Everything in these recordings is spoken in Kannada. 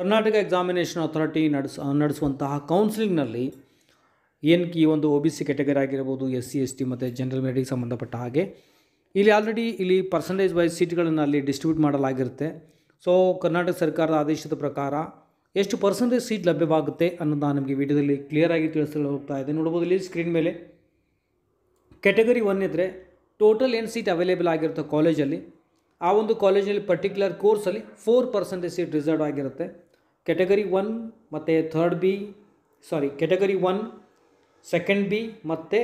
ಕರ್ನಾಟಕ ಎಕ್ಸಾಮಿನೇಷನ್ ಅಥಾರಿಟಿ ನಡೆಸ ನಡೆಸುವಂತಹ ಕೌನ್ಸಿಲಿಂಗ್ನಲ್ಲಿ ಏನಕ್ಕೆ ಈ ಒಂದು ಒ ಬಿ ಸಿ ಕೆಟಗರಿ ಆಗಿರ್ಬೋದು ಎಸ್ ಸಿ ಎಸ್ ಟಿ ಮತ್ತು ಜನರಲ್ ಮೆರಿಟಿಗೆ ಸಂಬಂಧಪಟ್ಟ ಹಾಗೆ ಇಲ್ಲಿ ಆಲ್ರೆಡಿ ಇಲ್ಲಿ ಪರ್ಸೆಂಟೇಜ್ ವೈಸ್ ಸೀಟ್ಗಳನ್ನು ಅಲ್ಲಿ ಡಿಸ್ಟ್ರಿಬ್ಯೂಟ್ ಮಾಡಲಾಗಿರುತ್ತೆ ಸೊ ಕರ್ನಾಟಕ ಸರ್ಕಾರದ ಆದೇಶದ ಪ್ರಕಾರ ಎಷ್ಟು ಪರ್ಸೆಂಟೇಜ್ ಸೀಟ್ ಲಭ್ಯವಾಗುತ್ತೆ ಅನ್ನೋದು ನಮಗೆ ನಿಮಗೆ ವಿಡಿಯೋದಲ್ಲಿ ಕ್ಲಿಯರಾಗಿ ತಿಳಿಸಲು ಹೋಗ್ತಾ ಇದೆ ನೋಡ್ಬೋದು ಇಲ್ಲಿ ಸ್ಕ್ರೀನ್ ಮೇಲೆ ಕೆಟಗರಿ ಒನ್ ಇದ್ದರೆ ಟೋಟಲ್ ಏನು ಸೀಟ್ ಅವೈಲೇಬಲ್ ಆಗಿರುತ್ತೆ ಕಾಲೇಜಲ್ಲಿ ಆ ಒಂದು ಕಾಲೇಜಲ್ಲಿ ಪರ್ಟಿಕ್ಯುಲರ್ ಕೋರ್ಸಲ್ಲಿ ಫೋರ್ ಪರ್ಸೆಂಟೇಜ್ ಸೀಟ್ ರಿಸರ್ವ್ ಆಗಿರುತ್ತೆ ಕೆಟಗರಿ ಒನ್ ಮತ್ತು third B sorry category one second B ಮತ್ತು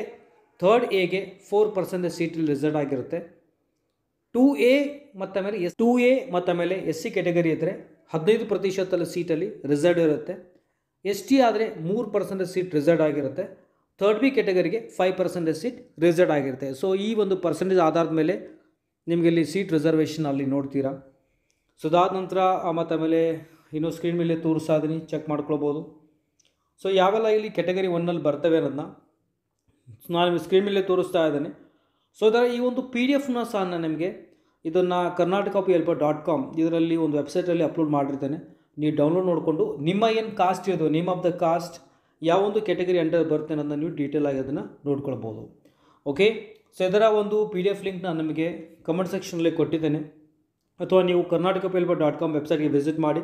ಥರ್ಡ್ ಎಗೆ ಫೋರ್ ಪರ್ಸೆಂಟೇಜ್ ಸೀಟಲ್ಲಿ ರಿಸರ್ಡ್ ಆಗಿರುತ್ತೆ ಟೂ ಎ ಮತ್ತು ಆಮೇಲೆ ಎಸ್ ಟೂ ಎ ಮತ್ತು ಆಮೇಲೆ ಎಸ್ ಸಿ ಕೆಟಗರಿ ಇದ್ದರೆ ಹದಿನೈದು ಪ್ರತಿಶತದಲ್ಲಿ ಸೀಟಲ್ಲಿ ರಿಸರ್ಟ್ ಇರುತ್ತೆ ಎಸ್ ಟಿ ಆದರೆ ಮೂರು ಪರ್ಸೆಂಟೇಜ್ ಸೀಟ್ ರಿಸರ್ಟ್ ಆಗಿರುತ್ತೆ ಥರ್ಡ್ ಬಿ ಕೆಟಗರಿಗೆ ಫೈವ್ ಪರ್ಸೆಂಟೇಜ್ ಸೀಟ್ ರಿಸರ್ಡ್ ಆಗಿರುತ್ತೆ ಸೊ ಈ ಒಂದು ಪರ್ಸೆಂಟೇಜ್ ಆಧಾರದ ಮೇಲೆ ನಿಮಗೆ ಇಲ್ಲಿ ಸೀಟ್ ರಿಸರ್ವೇಷನ್ ಅಲ್ಲಿ ನೋಡ್ತೀರಾ ಸೊ ಅದಾದ ನಂತರ ಮತ್ತು ಆಮೇಲೆ ಇನ್ನು ಸ್ಕ್ರೀನ್ ಮೇಲೆ ತೋರಿಸಾದ್ರಿ ಚೆಕ್ ಮಾಡ್ಕೊಳ್ಬೋದು ಸೊ ಯಾವೆಲ್ಲ ಇಲ್ಲಿ ಕೆಟಗರಿ ಒನ್ನಲ್ಲಿ ಬರ್ತವೆ ಅನ್ನೋದನ್ನ ನಾನು ಸ್ಕ್ರೀನ್ ಮೇಲೆ ತೋರಿಸ್ತಾ ಇದ್ದೇನೆ ಸೊ ಇದರ ಈ ಒಂದು ಪಿ ಡಿ ಎಫ್ನ ಸಹ ನಾನು ನಿಮಗೆ ಇದನ್ನು Karnataka P L dot com ಇದರಲ್ಲಿ ಒಂದು ವೆಬ್ಸೈಟಲ್ಲಿ ಅಪ್ಲೋಡ್ ಮಾಡಿರ್ತೇನೆ ನೀವು ಡೌನ್ಲೋಡ್ ನೋಡಿಕೊಂಡು ನಿಮ್ಮ ಏನು ಕಾಸ್ಟ್ ಇರೋದು ನೇಮ್ ಆಫ್ ದ ಕಾಸ್ಟ್ ಯಾವೊಂದು ಕೆಟಗರಿ ಅಂಡರ್ ಬರ್ತೇನೆ ಅನ್ನೋದನ್ನ ನೀವು ಡೀಟೇಲ್ ಆಗಿ ಅದನ್ನು ನೋಡ್ಕೊಳ್ಬೋದು ಓಕೆ ಸೊ ಇದರ ಒಂದು ಪಿ ಡಿ ಎಫ್ ಲಿಂಕ್ನ ನಿಮಗೆ ಕಮೆಂಟ್ ಸೆಕ್ಷನಲ್ಲಿ ಕೊಟ್ಟಿದ್ದೇನೆ ಅಥವಾ ನೀವು Karnataka P L dot com ವೆಬ್ಸೈಟ್ಗೆ ವಿಸಿಟ್ ಮಾಡಿ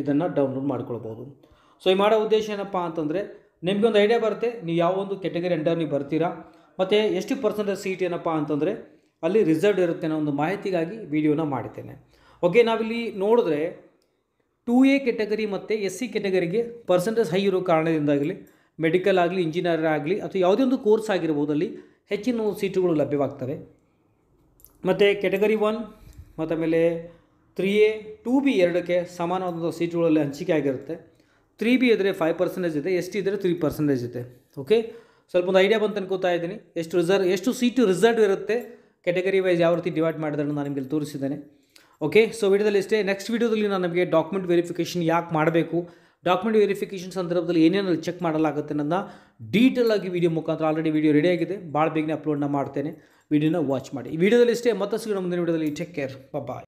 ಇದನ್ನು ಡೌನ್ಲೋಡ್ ಮಾಡ್ಕೊಳ್ಬೋದು ಸೊ ಈ ಮಾಡೋ ಉದ್ದೇಶ ಏನಪ್ಪ ಅಂತಂದರೆ ನಿಮಗೆ ಒಂದು ಐಡಿಯಾ ಬರುತ್ತೆ ನೀವು ಯಾವೊಂದು ಕೆಟಗರಿ ಅಂಡರ್ ನೀವು ಬರ್ತೀರಾ ಮತ್ತು ಎಷ್ಟು ಪರ್ಸೆಂಟೇಜ್ ಸೀಟ್ ಏನಪ್ಪ ಅಂತಂದರೆ ಅಲ್ಲಿ ರಿಸರ್ವ್ಡ್ ಇರುತ್ತೆ ಅನ್ನೋ ಒಂದು ಮಾಹಿತಿಗಾಗಿ ವಿಡಿಯೋನ ಮಾಡಿದ್ದೇನೆ ಓಕೆ ನಾವಿಲ್ಲಿ ನೋಡಿದ್ರೆ ಟೂ ಎ ಕೆಟಗರಿ ಮತ್ತು ಎಸ್ ಸಿ ಕೆಟಗರಿಗೆ ಪರ್ಸೆಂಟೇಜ್ ಹೈ ಇರೋ ಕಾರಣದಿಂದಾಗಲಿ ಮೆಡಿಕಲ್ ಆಗಲಿ ಇಂಜಿನಿಯರ್ ಆಗಲಿ ಅಥವಾ ಯಾವುದೇ ಒಂದು ಕೋರ್ಸ್ ಆಗಿರ್ಬೋದು ಅಲ್ಲಿ ಹೆಚ್ಚಿನ ಸೀಟುಗಳು ಲಭ್ಯವಾಗ್ತವೆ ಮತ್ತು ಕೆಟಗರಿ ಒನ್ ಮತ್ತು ಆಮೇಲೆ ತ್ರೀ ಎ ಟು ಬಿ ಎರಡಕ್ಕೆ ಸಮಾನವಾದಂಥ ಸೀಟುಗಳಲ್ಲಿ ಹಂಚಿಕೆ ಆಗಿರುತ್ತೆ ತ್ರೀ ಬಿ ಇದ್ದರೆ ಫೈವ್ ಪರ್ಸೆಂಟೇಜ್ ಇದೆ ಎಷ್ಟು ಇದ್ದರೆ ತ್ರೀ ಪರ್ಸೆಂಟೇಜ್ ಇದೆ ಓಕೆ ಸ್ವಲ್ಪ ಒಂದು ಐಡಿಯಾ ಬಂತು ಅನ್ಕೋತಾ ಇದ್ದೀನಿ ಎಷ್ಟು ರಿಸರ್ವ್ ಎಷ್ಟು ಸೀಟು ರಿಸರ್ವ್ ಇರುತ್ತೆ ಕ್ಯಾಟಗರಿ ವೈಸ್ ಯಾವ ರೀತಿ ಡಿವೈಡ್ ಮಾಡಿದ್ರು ನಾನು ನಿಮಗೆ ತೋರಿಸಿದ್ದೇನೆ ಓಕೆ ಸೊ ವಿಡಿಯೋದಲ್ಲಿ ಇಷ್ಟೇ ನೆಕ್ಸ್ಟ್ ವೀಡಿಯೋದಲ್ಲಿ ನಾನು ನಮಗೆ ಡಾಕ್ಯುಮೆಂಟ್ ವೆರಿಫಿಕೇಷನ್ ಯಾಕೆ ಮಾಡಬೇಕು ಡಾಕ್ಯುಮೆಂಟ್ ವೆರಿಫಿಕೇಷನ್ ಸಂದರ್ಭದಲ್ಲಿ ಏನೇನು ಚೆಕ್ ಮಾಡಲಾಗುತ್ತೆ ನನ್ನ ಡೀಟೇಲ್ ಆಗಿ ವೀಡಿಯೋ ಮುಖಾಂತರ ಆಲ್ರೆಡಿ ವೀಡಿಯೋ ರೆಡಿ ಆಗಿದೆ ಭಾಳ ಬೇಗನೆ ಅಪ್ಲೋಡ್ನ ಮಾಡ್ತೇನೆ ವೀಡಿಯೋನ ವಾಚ್ ಮಾಡಿ ಈ ವಿಡಿಯೋದಲ್ಲಿ ಇಷ್ಟೇ ಮತ್ತಷ್ಟು ಮುಂದಿನ ವೀಡಿಯೋದಲ್ಲಿ ಟೇಕ್ ಕೇರ್ ಬಾಯ್